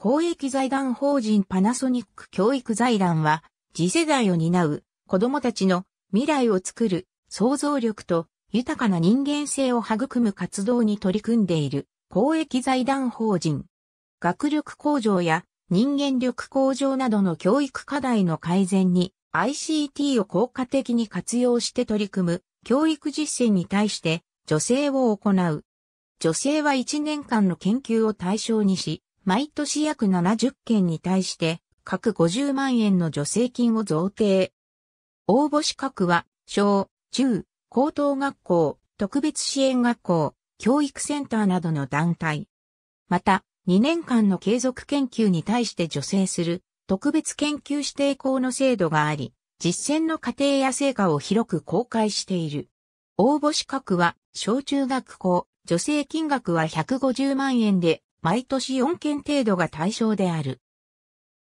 公益財団法人パナソニック教育財団は、次世代を担う子供たちの未来を作る想像力と豊かな人間性を育む活動に取り組んでいる公益財団法人。学力向上や人間力向上などの教育課題の改善に ICT を効果的に活用して取り組む教育実践に対して助成を行う。助成は1年間の研究を対象にし、毎年約70件に対して、各50万円の助成金を贈呈。応募資格は、小、中、高等学校、特別支援学校、教育センターなどの団体。また、2年間の継続研究に対して助成する特別研究指定校の制度があり、実践の過程や成果を広く公開している。応募資格は小中学校、助成金額は150万円で、毎年4件程度が対象である。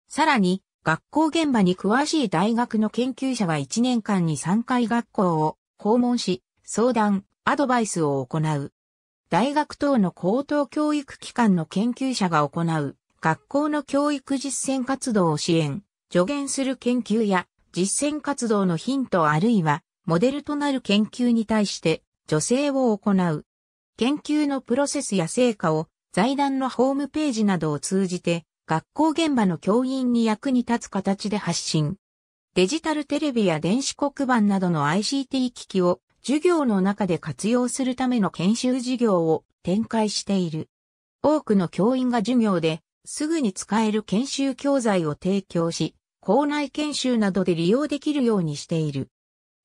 さらに、学校現場に詳しい大学の研究者は1年間に3回学校を訪問し、相談、アドバイスを行う。大学等の高等教育機関の研究者が行う学校の教育実践活動を支援、助言する研究や実践活動のヒントあるいはモデルとなる研究に対して助成を行う。研究のプロセスや成果を財団のホームページなどを通じて、学校現場の教員に役に立つ形で発信。デジタルテレビや電子黒板などの ICT 機器を授業の中で活用するための研修事業を展開している。多くの教員が授業ですぐに使える研修教材を提供し、校内研修などで利用できるようにしている。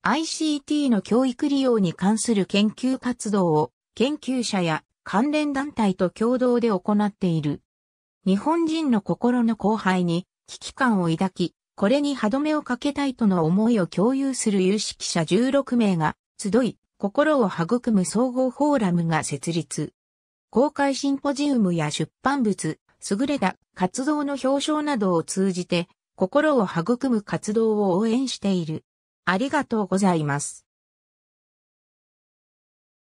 ICT の教育利用に関する研究活動を研究者や関連団体と共同で行っている。日本人の心の後輩に危機感を抱き、これに歯止めをかけたいとの思いを共有する有識者16名が集い、心を育む総合フォーラムが設立。公開シンポジウムや出版物、優れた活動の表彰などを通じて、心を育む活動を応援している。ありがとうございます。